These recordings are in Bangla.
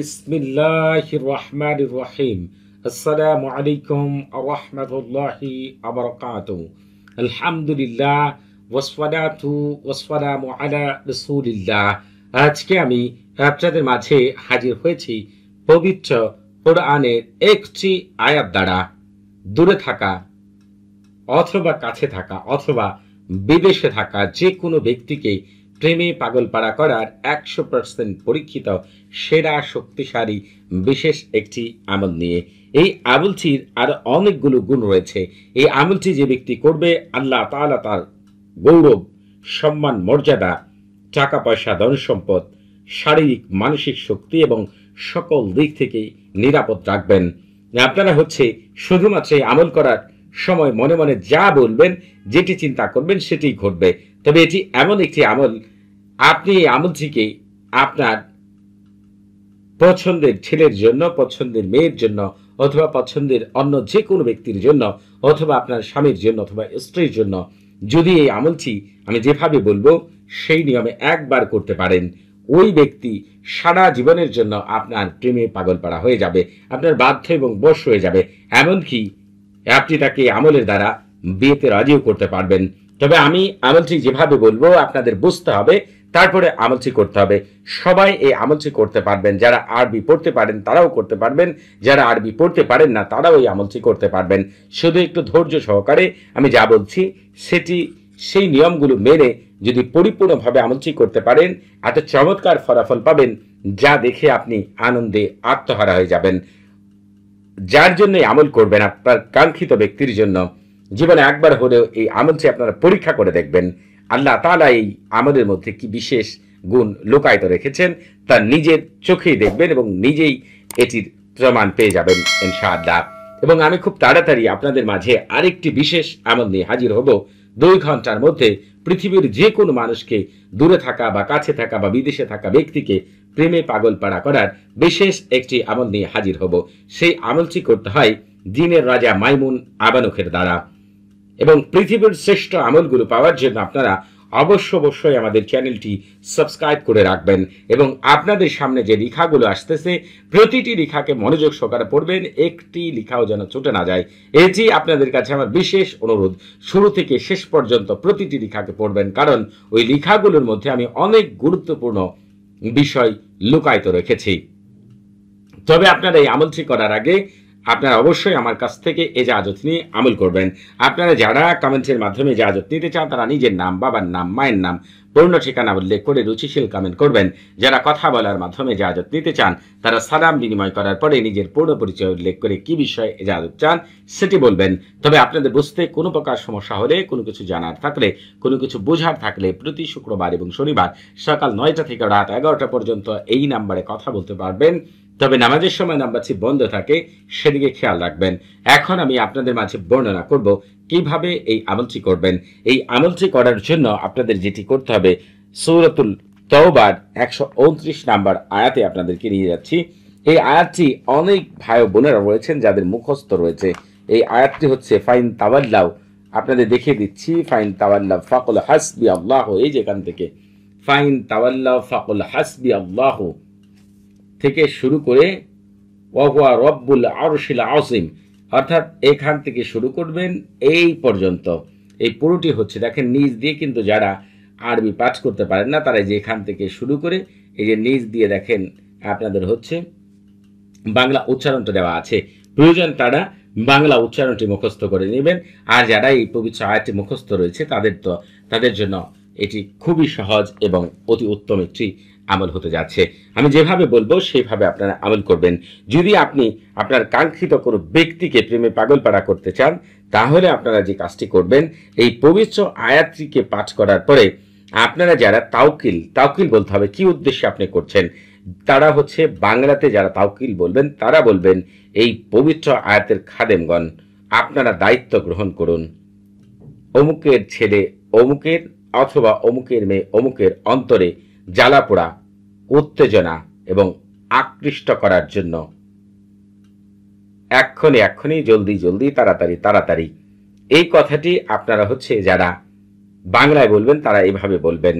বিসমিল্লাহ রহমান রহিম আসসালামু আলাইকুম আবরকাত আলহামদুলিল্লাহ আলা রসুলিল্লাহ আজকে আমি আপনাদের মাঝে হাজির হয়েছি পবিত্র কোরআনের একটি আয়াত দ্বারা দূরে থাকা অথবা কাছে থাকা অথবা বিদেশে থাকা যে কোনো ব্যক্তিকে প্রেমে পাগলপাড়া করার একশো পার্সেন্ট পরীক্ষিত সেরা শক্তিশালী বিশেষ একটি আমল নিয়ে এই আমলটির আরও অনেকগুলো গুণ রয়েছে এই আমলটি যে ব্যক্তি করবে আল্লাহ তালা তার গৌরব সম্মান মর্যাদা টাকা পয়সা ধন সম্পদ শারীরিক মানসিক শক্তি এবং সকল দিক থেকেই নিরাপদ রাখবেন আপনারা হচ্ছে শুধুমাত্র এই আমল করার সময় মনে মনে যা বলবেন যেটি চিন্তা করবেন সেটি ঘটবে তবে এটি এমন একটি আমল আপনি এই আমলটিকে আপনার পছন্দের ছেলের জন্য পছন্দের মেয়ের জন্য অথবা পছন্দের অন্য যে কোনো ব্যক্তির জন্য অথবা আপনার স্বামীর জন্য অথবা স্ত্রীর জন্য যদি এই আমলটি আমি যেভাবে বলবো সেই নিয়মে একবার করতে পারেন ওই ব্যক্তি সারা জীবনের জন্য আপনার প্রেমে পাগল পাড়া হয়ে যাবে আপনার বাধ্য এবং বশ হয়ে যাবে এমনকি আপনি তাকে আমলের দ্বারা বিয়েতে রাজিও করতে পারবেন তবে আমি আমলটি যেভাবে বলবো আপনাদের বুঝতে হবে তারপরে আমলটি করতে হবে সবাই এই আমলটি করতে পারবেন যারা আরবি পড়তে পারেন তারাও করতে পারবেন যারা আরবি পড়তে পারেন না তারাও এই আমলটি করতে পারবেন শুধু একটু ধৈর্য সহকারে আমি যা বলছি সেটি সেই নিয়মগুলো মেনে যদি পরিপূর্ণভাবে আমলটি করতে পারেন এত চমৎকার ফলাফল পাবেন যা দেখে আপনি আনন্দে আত্মহারা হয়ে যাবেন যার জন্য আমল করবেন আপনার কাঙ্ক্ষিত ব্যক্তির জন্য জীবনে একবার হলেও এই আমলটি আপনারা পরীক্ষা করে দেখবেন আল্লাহ তালা এই আমলের মধ্যে কি বিশেষ গুণ লোকায়ত রেখেছেন তা নিজের চোখেই দেখবেন এবং নিজেই এটির প্রমাণ পেয়ে যাবেন আল্লাহ এবং আমি খুব তাড়াতাড়ি আপনাদের মাঝে আরেকটি বিশেষ আমল নিয়ে হাজির হব দুই ঘন্টার মধ্যে পৃথিবীর যে কোনো মানুষকে দূরে থাকা বা কাছে থাকা বা বিদেশে থাকা ব্যক্তিকে প্রেমে পাগল পাড়া করার বিশেষ একটি আমল নিয়ে হাজির হব সেই আমলটি করতে হয় দিনের রাজা মাইমুন আবানুখের দ্বারা এবং পৃথিবীর শ্রেষ্ঠ আমলগুলো পাওয়ার জন্য আপনারা অবশ্য অবশ্যই আমাদের চ্যানেলটি সাবস্ক্রাইব করে রাখবেন এবং আপনাদের সামনে যে লিখাগুলো আসতেছে প্রতিটি লিখাকে মনোযোগ সহকারে পড়বেন একটি লেখাও যেন ছুটে না যায় এটি আপনাদের কাছে আমার বিশেষ অনুরোধ শুরু থেকে শেষ পর্যন্ত প্রতিটি লিখাকে পড়বেন কারণ ওই লিখাগুলোর মধ্যে আমি অনেক গুরুত্বপূর্ণ বিষয় লুকায়িত রেখেছি তবে আপনারা এই আমলটি করার আগে আপনারা অবশ্যই আমার কাছ থেকে এজাজত নিয়ে আমল করবেন আপনারা যারা কমেন্টসের মাধ্যমে জাহাজত নিতে চান তারা নিজের নাম বাবার নাম মায়ের নাম পূর্ণ ঠিকানা উল্লেখ করে রুচিশীল কমেন্ট করবেন যারা কথা বলার মাধ্যমে জাহাজত নিতে চান তারা সালাম বিনিময় করার পরে নিজের পূর্ণ পরিচয় উল্লেখ করে কি বিষয়ে এজাজত চান সেটি বলবেন তবে আপনাদের বুঝতে কোনো প্রকার সমস্যা হলে কোনো কিছু জানার থাকলে কোনো কিছু বোঝার থাকলে প্রতি শুক্রবার এবং শনিবার সকাল নয়টা থেকে রাত এগারোটা পর্যন্ত এই নাম্বারে কথা বলতে পারবেন তবে নামাজের সময় নামবাচ্ছি বন্ধ থাকে সেদিকে খেয়াল রাখবেন এখন আমি আপনাদের মাঝে বর্ণনা করব কিভাবে এই আমলটি করবেন এই আমলটি করার জন্য আপনাদের যেটি করতে হবে সৌরতুল তওবার একশো উনত্রিশ নাম্বার আয়াতে আপনাদেরকে নিয়ে যাচ্ছি এই আয়াতটি অনেক ভাই বোনেরা রয়েছেন যাদের মুখস্থ রয়েছে এই আয়াতটি হচ্ছে ফাইন তাওয়াল্লাউ আপনাদের দেখিয়ে দিচ্ছি ফাইন তাওয়াল্লাহ ফাকুল হাসবি আল্লাহ এই যেখান থেকে ফাইন তাওয়াল্লাহ ফাকুল হাসবি আল্লাহ থেকে শুরু করে ওয়া রব্বুল আরশিল আসিম অর্থাৎ এখান থেকে শুরু করবেন এই পর্যন্ত এই পুরোটি হচ্ছে দেখেন নিজ দিয়ে কিন্তু যারা আরবি পাঠ করতে পারেন না তারা যে এখান থেকে শুরু করে এই যে নিজ দিয়ে দেখেন আপনাদের হচ্ছে বাংলা উচ্চারণটা দেওয়া আছে প্রয়োজন তারা বাংলা উচ্চারণটি মুখস্থ করে নেবেন আর যারা এই পবিত্র আয়টি মুখস্থ রয়েছে তাদের তো তাদের জন্য এটি খুবই সহজ এবং অতি উত্তম একটি আমল হতে যাচ্ছে আমি যেভাবে বলবো সেইভাবে আপনারা আমল করবেন যদি আপনি আপনার কাঙ্ক্ষিত কোনো ব্যক্তিকে প্রেমে পাগলপাড়া করতে চান তাহলে আপনারা যে কাজটি করবেন এই পবিত্র আয়াতটিকে পাঠ করার পরে আপনারা যারা তাওকিল তাওকিল বলতে হবে কি উদ্দেশ্যে আপনি করছেন তারা হচ্ছে বাংলাতে যারা তাওকিল বলবেন তারা বলবেন এই পবিত্র আয়াতের খাদেমগণ আপনারা দায়িত্ব গ্রহণ করুন অমুকের ছেলে অমুকের অথবা অমুকের মেয়ে অমুকের অন্তরে জ্বালা পোড়া উত্তেজনা এবং আকৃষ্ট করার জন্য এক্ষণে এক্ষণে জলদি জলদি তাড়াতাড়ি তাড়াতাড়ি এই কথাটি আপনারা হচ্ছে যারা বাংলায় বলবেন তারা এভাবে বলবেন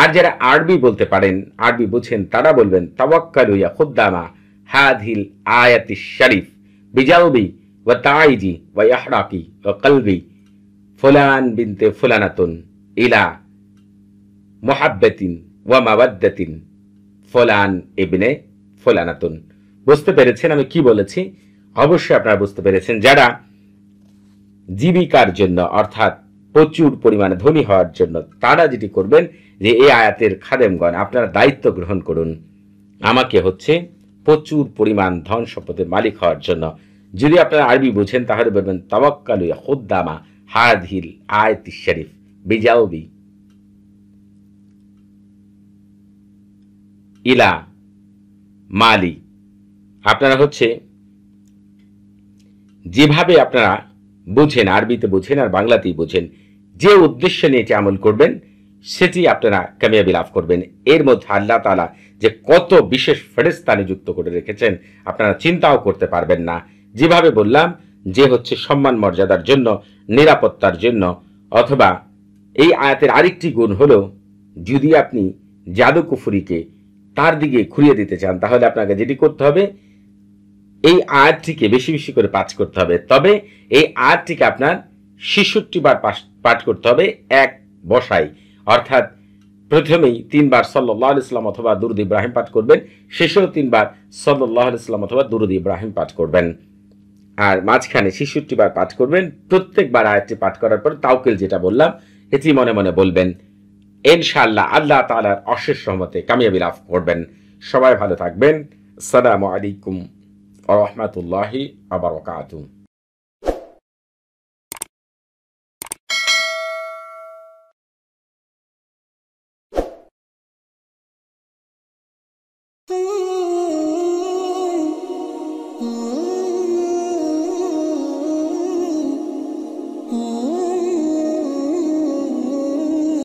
আর যারা আরবি বলতে পারেন আরবি বুঝেন তারা বলবেন তাওয়াক্কালুয়া খুদ্দামা হাদিল আয়াতি শরীফ বিজাউবি ওয়া তাইজি ওয়া ইহরাকি ওয়া কলবি ফুলান বিনতে ফুলানাতুন ইলা মোহাব্বেতিন ওয়া মাওয়াদ্দাতিন ফলান এবনে ফলানাতুন বুঝতে পেরেছেন আমি কি বলেছি অবশ্যই আপনারা বুঝতে পেরেছেন যারা জীবিকার জন্য অর্থাৎ প্রচুর পরিমাণে ধনী হওয়ার জন্য তারা যেটি করবেন যে এই আয়াতের খাদেমগণ আপনারা দায়িত্ব গ্রহণ করুন আমাকে হচ্ছে প্রচুর পরিমাণ ধন সম্পদের মালিক হওয়ার জন্য যদি আপনারা আরবি বুঝেন তাহলে বলবেন তাবাক্কালু খুদ্দামা হাদিল আয়তি শরীফ বিজালদি ইলা মালি আপনারা হচ্ছে যেভাবে আপনারা বুঝেন আরবিতে বুঝেন আর বাংলাতেই বুঝেন যে উদ্দেশ্য নিয়ে এটি আমল করবেন সেটি আপনারা কামিয়াবি লাভ করবেন এর মধ্যে আল্লাহ তালা যে কত বিশেষ ফেরেস্তানি যুক্ত করে রেখেছেন আপনারা চিন্তাও করতে পারবেন না যেভাবে বললাম যে হচ্ছে সম্মান মর্যাদার জন্য নিরাপত্তার জন্য অথবা এই আয়াতের আরেকটি গুণ হল যদি আপনি জাদু কুফুরিকে তার দিকে ঘুরিয়ে দিতে চান তাহলে আপনাকে যেটি করতে হবে এই আয়াতটিকে বেশি বেশি করে পাঠ করতে হবে তবে এই আয়াতটিকে আপনার ছিষট্টি বার পাঠ করতে হবে এক বসাই অর্থাৎ প্রথমেই তিনবার সল্লাহ ইসলাম অথবা দুরুদ ইব্রাহিম পাঠ করবেন শেষেও তিনবার সল্লাহ ইসলাম অথবা দুরুদ ইব্রাহিম পাঠ করবেন আর মাঝখানে ছিষট্টি বার পাঠ করবেন প্রত্যেকবার আয়াতটি পাঠ করার পর তাওকেল যেটা বললাম এটি মনে মনে বলবেন ইনশাআল্লাহ আল্লাহ তালার অশেষ রহমতে কামিয়াবি লাভ করবেন সবাই ভালো থাকবেন সালামু আলাইকুম রহমতুল্লাহি আবরকাতুম